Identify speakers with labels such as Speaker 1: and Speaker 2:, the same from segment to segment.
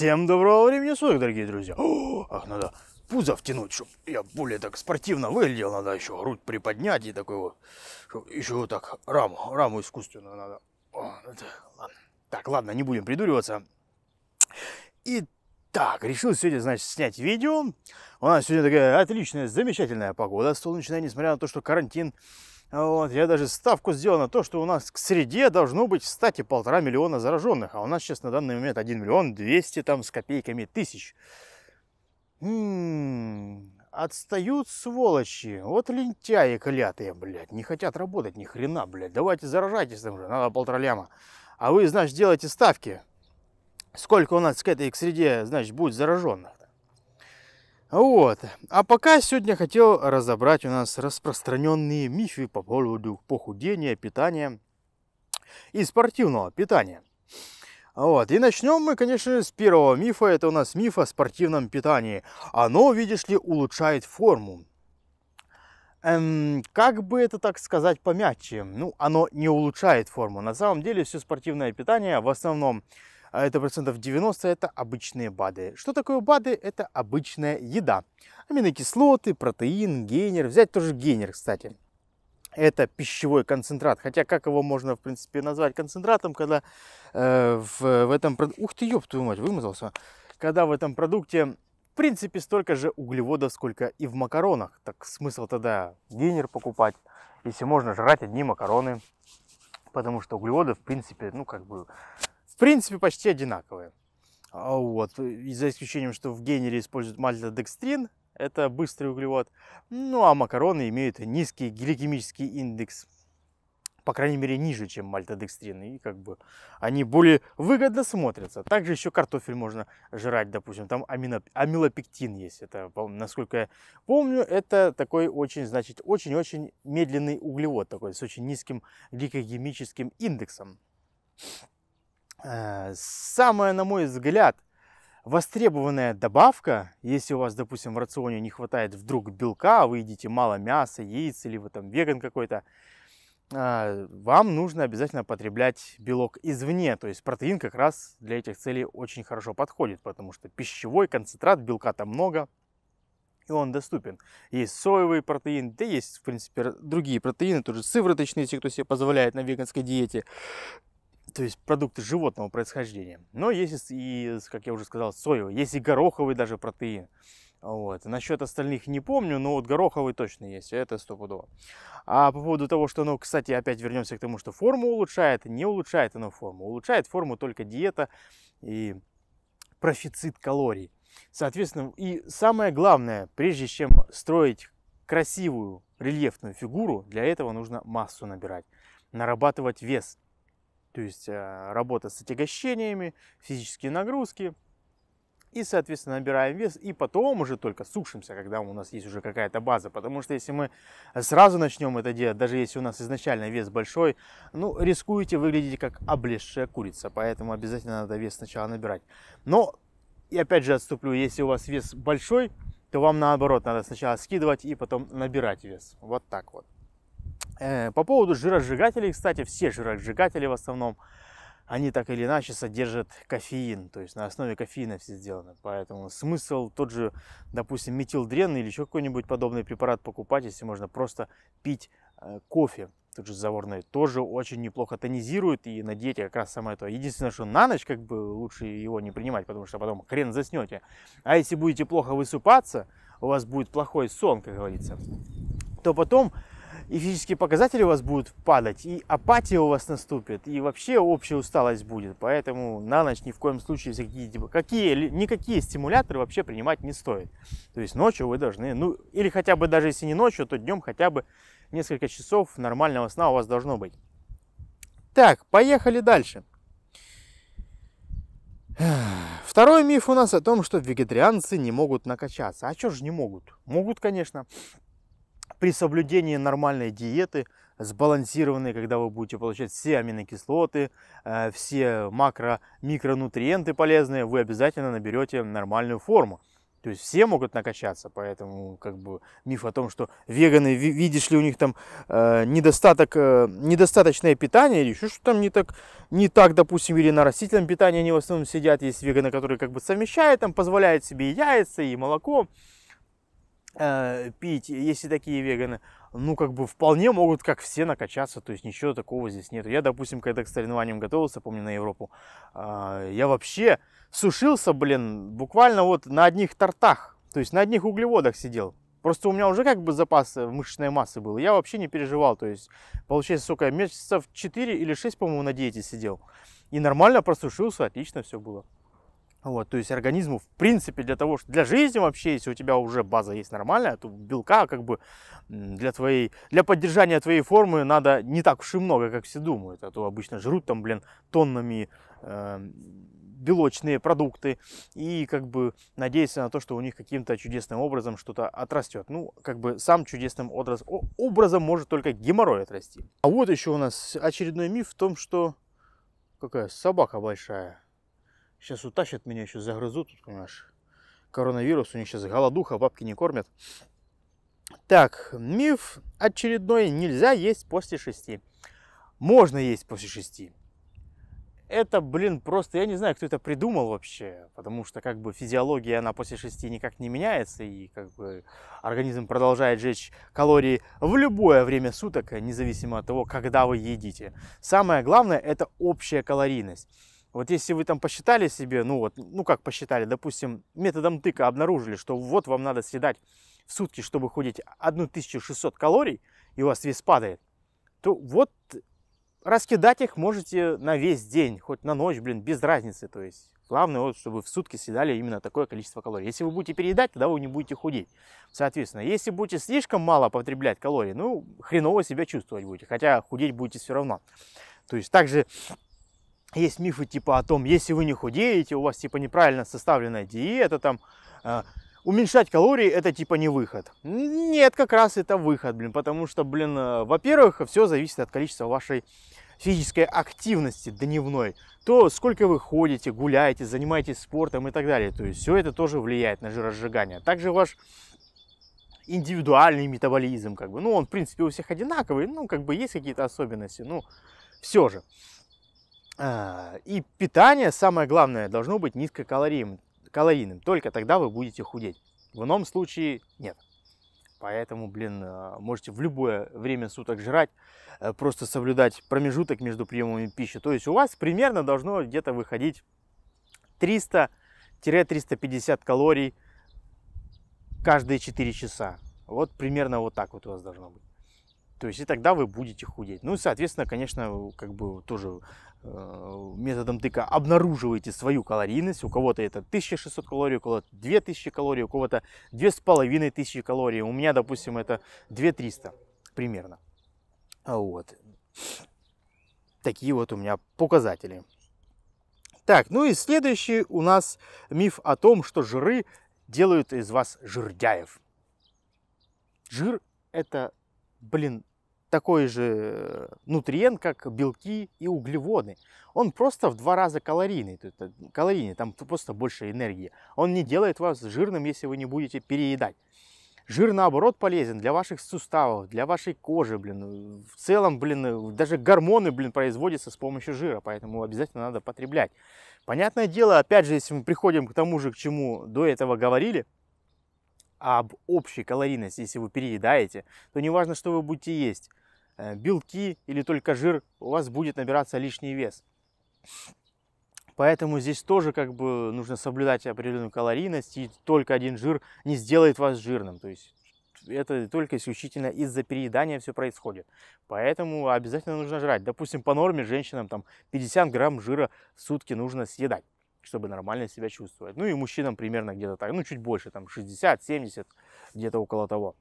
Speaker 1: Всем доброго времени суток, дорогие друзья. О, ах, надо пузо втянуть, чтобы я более так спортивно выглядел. Надо еще грудь приподнять и такой вот. Еще вот так раму, раму искусственную надо. О, это, ладно. Так, ладно, не будем придуриваться. И так, решил сегодня, значит, снять видео. У нас сегодня такая отличная, замечательная погода солнечная, несмотря на то, что карантин вот, я даже ставку сделал на то, что у нас к среде должно быть, кстати, полтора миллиона зараженных, а у нас сейчас на данный момент 1 миллион 200 там с копейками тысяч. М-м-м, отстают сволочи, вот лентяи клятые, блядь, не хотят работать ни хрена, блядь, давайте заражайтесь там же, надо полтора ляма. А вы, значит, делаете ставки, сколько у нас к этой к среде, значит, будет зараженных. Вот. А пока сегодня хотел разобрать у нас распространенные мифы по поводу похудения, питания и спортивного питания. Вот. И начнем мы, конечно, с первого мифа. Это у нас миф о спортивном питании. Оно, видишь ли, улучшает форму. Эм, как бы это так сказать помягче? Ну, оно не улучшает форму. На самом деле все спортивное питание в основном а это процентов 90 это обычные БАДы. Что такое БАДы? Это обычная еда. Аминокислоты, протеин, гейнер. Взять тоже гейнер, кстати. Это пищевой концентрат. Хотя как его можно, в принципе, назвать концентратом, когда э, в, в этом... Ух ты, ёб твою мать, вымазался. Когда в этом продукте в принципе, столько же углеводов, сколько и в макаронах. Так смысл тогда гейнер покупать, если можно жрать одни макароны. Потому что углеводы, в принципе, ну как бы принципе, почти одинаковые. А вот, за исключением, что в генере используют мальтодекстрин, это быстрый углевод, ну а макароны имеют низкий гликемический индекс, по крайней мере, ниже, чем мальтодекстрин, и как бы они более выгодно смотрятся. Также еще картофель можно жрать, допустим, там амино, амилопектин есть, это, насколько я помню, это такой очень, значит, очень-очень медленный углевод такой, с очень низким гликогемическим индексом. Э, самая, на мой взгляд, востребованная добавка, если у вас, допустим, в рационе не хватает вдруг белка, а вы едите мало мяса, яиц или вы там веган какой-то, э, вам нужно обязательно потреблять белок извне. То есть протеин как раз для этих целей очень хорошо подходит, потому что пищевой концентрат, белка там много, и он доступен. Есть соевый протеин, да есть, в принципе, другие протеины, тоже сывороточные, если кто себе позволяет на веганской диете то есть продукты животного происхождения. Но есть и, как я уже сказал, соевый, есть и гороховый даже протеин. Вот. Насчет остальных не помню, но вот гороховый точно есть, это стопудово. А по поводу того, что оно, кстати, опять вернемся к тому, что форму улучшает, не улучшает оно форму. Улучшает форму только диета и профицит калорий. Соответственно, и самое главное, прежде чем строить красивую рельефную фигуру, для этого нужно массу набирать, нарабатывать вес – то есть э, работа с отягощениями, физические нагрузки. И, соответственно, набираем вес, и потом уже только сушимся, когда у нас есть уже какая-то база. Потому что если мы сразу начнем это делать, даже если у нас изначально вес большой, ну, рискуете выглядеть как облезшая курица. Поэтому обязательно надо вес сначала набирать. Но, и опять же отступлю, если у вас вес большой, то вам наоборот надо сначала скидывать и потом набирать вес. Вот так вот. Э, по поводу жиросжигателей, кстати, все жиросжигатели в основном, они так или иначе содержат кофеин, то есть на основе кофеина все сделано. Поэтому смысл тот же, допустим, метилдрен или еще какой-нибудь подобный препарат покупать, если можно просто пить э, кофе. Тут же заворный тоже очень неплохо тонизирует и на диете как раз самое то. Единственное, что на ночь как бы лучше его не принимать, потому что потом хрен заснете. А если будете плохо высыпаться, у вас будет плохой сон, как говорится, то потом и физические показатели у вас будут падать, и апатия у вас наступит, и вообще общая усталость будет. Поэтому на ночь ни в коем случае всякие, какие, никакие стимуляторы вообще принимать не стоит. То есть ночью вы должны, ну или хотя бы даже если не ночью, то днем хотя бы несколько часов нормального сна у вас должно быть. Так, поехали дальше. Второй миф у нас о том, что вегетарианцы не могут накачаться. А что же не могут? Могут, конечно при соблюдении нормальной диеты, сбалансированной, когда вы будете получать все аминокислоты, э, все макро-микронутриенты полезные, вы обязательно наберете нормальную форму. То есть все могут накачаться, поэтому как бы миф о том, что веганы, видишь ли, у них там э, недостаток, э, недостаточное питание, или еще что там не так, не так, допустим, или на растительном питании они в основном сидят. Есть веганы, которые как бы совмещают, там позволяют себе и яйца, и молоко, Э, пить, если такие веганы, ну, как бы вполне могут, как все, накачаться, то есть ничего такого здесь нет. Я, допустим, когда к соревнованиям готовился, помню, на Европу, а, я вообще сушился, блин, буквально вот на одних тортах, то есть на одних углеводах сидел. Просто у меня уже как бы запас э, мышечной массы был, я вообще не переживал, то есть, получается, сколько, месяцев 4 или 6, по-моему, на диете сидел. И нормально просушился, отлично все было. Вот, то есть организму, в принципе, для того, что для жизни вообще, если у тебя уже база есть нормальная, то белка как бы для твоей, для поддержания твоей формы надо не так уж и много, как все думают. А то обычно жрут там, блин, тоннами э, белочные продукты и как бы надеяться на то, что у них каким-то чудесным образом что-то отрастет. Ну, как бы сам чудесным образ, образом может только геморрой отрасти. А вот еще у нас очередной миф в том, что какая собака большая Сейчас утащат меня, еще загрызут, тут, понимаешь. Коронавирус, у них сейчас голодуха, бабки не кормят. Так, миф очередной. Нельзя есть после шести. Можно есть после шести. Это, блин, просто, я не знаю, кто это придумал вообще, потому что как бы физиология, она после шести никак не меняется, и как бы организм продолжает жечь калории в любое время суток, независимо от того, когда вы едите. Самое главное – это общая калорийность. Вот если вы там посчитали себе, ну вот, ну как посчитали, допустим, методом тыка обнаружили, что вот вам надо съедать в сутки, чтобы худеть 1600 калорий, и у вас вес падает, то вот раскидать их можете на весь день, хоть на ночь, блин, без разницы. То есть главное, вот, чтобы в сутки съедали именно такое количество калорий. Если вы будете переедать, тогда вы не будете худеть. Соответственно, если будете слишком мало потреблять калорий, ну, хреново себя чувствовать будете, хотя худеть будете все равно. То есть также есть мифы типа о том, если вы не худеете, у вас типа неправильно составленная диета, там э, уменьшать калории это типа не выход. Нет, как раз это выход, блин, потому что, блин, э, во-первых, все зависит от количества вашей физической активности дневной, то сколько вы ходите, гуляете, занимаетесь спортом и так далее. То есть все это тоже влияет на жиросжигание. Также ваш индивидуальный метаболизм, как бы, ну, он, в принципе, у всех одинаковый, ну, как бы есть какие-то особенности, ну, все же. А, и питание, самое главное, должно быть низкокалорийным. Только тогда вы будете худеть. В ином случае нет. Поэтому, блин, а, можете в любое время суток жрать, э, просто соблюдать промежуток между приемами пищи. То есть у вас примерно должно где-то выходить 300-350 калорий каждые 4 часа. Вот примерно вот так вот у вас должно быть. То есть и тогда вы будете худеть. Ну и, соответственно, конечно, как бы тоже Э, методом тыка обнаруживаете свою калорийность. У кого-то это 1600 калорий, у кого-то 2000 калорий, у кого-то 2500 калорий. У меня, допустим, это 2300 примерно. А вот. Такие вот у меня показатели. Так, ну и следующий у нас миф о том, что жиры делают из вас жирдяев. Жир – это, блин, такой же э, нутриент, как белки и углеводы. Он просто в два раза калорийный, калорийный, там просто больше энергии. Он не делает вас жирным, если вы не будете переедать. Жир, наоборот, полезен для ваших суставов, для вашей кожи, блин. Э, в целом, блин, э, даже гормоны, блин, производятся с помощью жира, поэтому обязательно надо потреблять. Понятное дело, опять же, если мы приходим к тому же, к чему до этого говорили, об общей калорийности, если вы переедаете, то не важно что вы будете есть. Э, белки или только жир, у вас будет набираться лишний вес. Поэтому здесь тоже как бы нужно соблюдать определенную калорийность, и только один жир не сделает вас жирным. То есть это только исключительно из-за переедания все происходит. Поэтому обязательно нужно жрать. Допустим, по норме женщинам там 50 грамм жира в сутки нужно съедать, чтобы нормально себя чувствовать. Ну и мужчинам примерно где-то так, ну чуть больше, там 60-70, где-то около того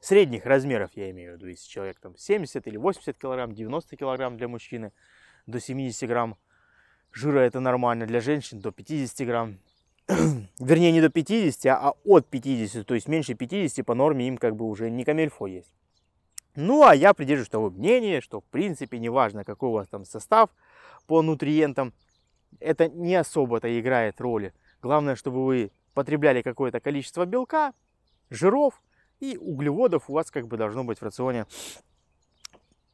Speaker 1: средних размеров, я имею в виду, если человек там 70 или 80 килограмм, 90 килограмм для мужчины, до 70 грамм жира это нормально, для женщин до 50 грамм. Вернее, не до 50, а от 50, то есть меньше 50 по норме им как бы уже не камельфо есть. Ну, а я придерживаюсь того мнения, что в принципе неважно, какой у вас там состав по нутриентам, это не особо-то играет роли. Главное, чтобы вы потребляли какое-то количество белка, жиров и углеводов у вас как бы должно быть в рационе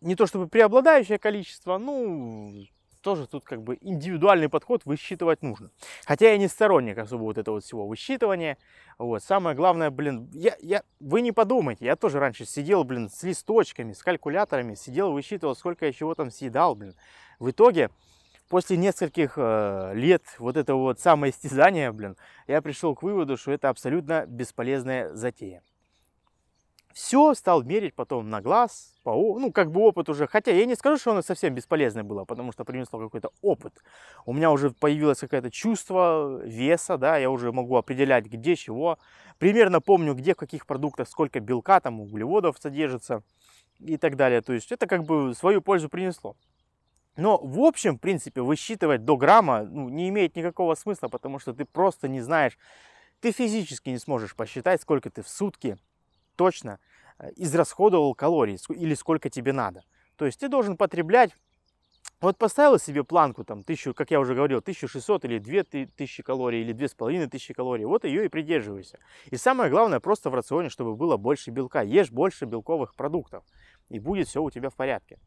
Speaker 1: не то чтобы преобладающее количество, ну, тоже тут как бы индивидуальный подход высчитывать нужно. Хотя я не сторонник особо вот этого вот всего высчитывания. Вот, самое главное, блин, я, я, вы не подумайте, я тоже раньше сидел, блин, с листочками, с калькуляторами, сидел, высчитывал, сколько я чего там съедал, блин. В итоге, после нескольких э, лет вот этого вот самоистязания, блин, я пришел к выводу, что это абсолютно бесполезная затея все стал мерить потом на глаз, по, ну, как бы опыт уже. Хотя я не скажу, что оно совсем бесполезное было, потому что принесло какой-то опыт. У меня уже появилось какое-то чувство веса, да, я уже могу определять, где чего. Примерно помню, где в каких продуктах сколько белка, там, углеводов содержится и так далее. То есть это как бы свою пользу принесло. Но в общем, в принципе, высчитывать до грамма ну, не имеет никакого смысла, потому что ты просто не знаешь, ты физически не сможешь посчитать, сколько ты в сутки точно э, израсходовал калории или сколько тебе надо. То есть ты должен потреблять, вот поставил себе планку там, тысячу, как я уже говорил, 1600 или 2000 калорий или 2500 калорий, вот ее и придерживайся. И самое главное, просто в рационе, чтобы было больше белка, ешь больше белковых продуктов, и будет все у тебя в порядке.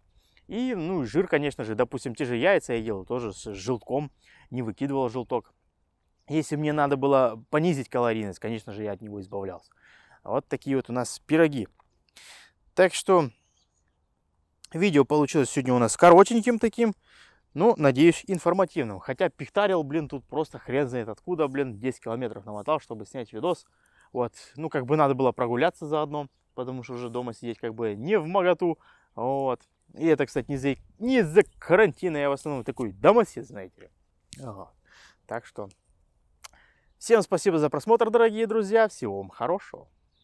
Speaker 1: И, ну, и жир, конечно же, допустим, те же яйца я ел тоже с желтком, не выкидывал желток. Если мне надо было понизить калорийность, конечно же, я от него избавлялся. Вот такие вот у нас пироги. Так что видео получилось сегодня у нас коротеньким таким. Ну, надеюсь, информативным. Хотя пихтарил, блин, тут просто хрен знает откуда, блин, 10 километров намотал, чтобы снять видос. Вот, ну, как бы надо было прогуляться заодно, потому что уже дома сидеть как бы не в моготу. Вот. И это, кстати, не из-за не из карантина, я в основном такой домосед, знаете ли. Ага. Так что, всем спасибо за просмотр, дорогие друзья, всего вам хорошего.